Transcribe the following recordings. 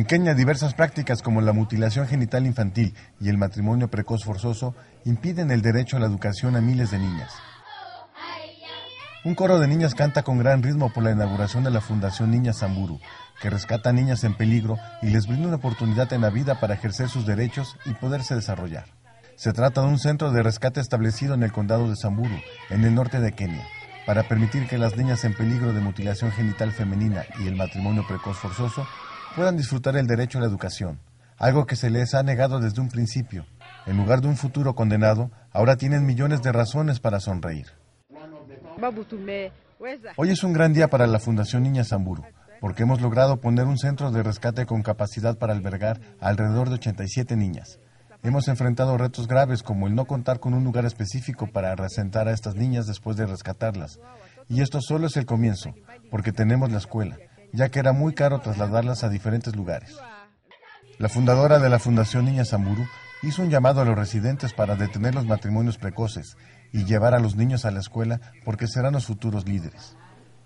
En Kenia, diversas prácticas como la mutilación genital infantil y el matrimonio precoz forzoso impiden el derecho a la educación a miles de niñas. Un coro de niñas canta con gran ritmo por la inauguración de la Fundación Niñas samburu que rescata a niñas en peligro y les brinda una oportunidad en la vida para ejercer sus derechos y poderse desarrollar. Se trata de un centro de rescate establecido en el condado de samburu en el norte de Kenia, para permitir que las niñas en peligro de mutilación genital femenina y el matrimonio precoz forzoso puedan disfrutar el derecho a la educación, algo que se les ha negado desde un principio. En lugar de un futuro condenado, ahora tienen millones de razones para sonreír. Hoy es un gran día para la Fundación Niña Samburu, porque hemos logrado poner un centro de rescate con capacidad para albergar alrededor de 87 niñas. Hemos enfrentado retos graves como el no contar con un lugar específico para resentar a estas niñas después de rescatarlas. Y esto solo es el comienzo, porque tenemos la escuela, ya que era muy caro trasladarlas a diferentes lugares. La fundadora de la Fundación Niña Samburu hizo un llamado a los residentes para detener los matrimonios precoces y llevar a los niños a la escuela porque serán los futuros líderes.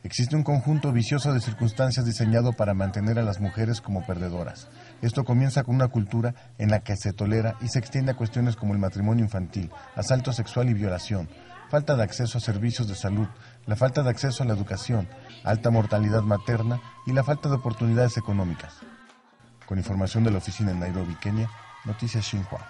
Existe un conjunto vicioso de circunstancias diseñado para mantener a las mujeres como perdedoras. Esto comienza con una cultura en la que se tolera y se extiende a cuestiones como el matrimonio infantil, asalto sexual y violación, falta de acceso a servicios de salud, la falta de acceso a la educación, alta mortalidad materna y la falta de oportunidades económicas. Con información de la oficina en Nairobi, Kenia, Noticias Xinhua.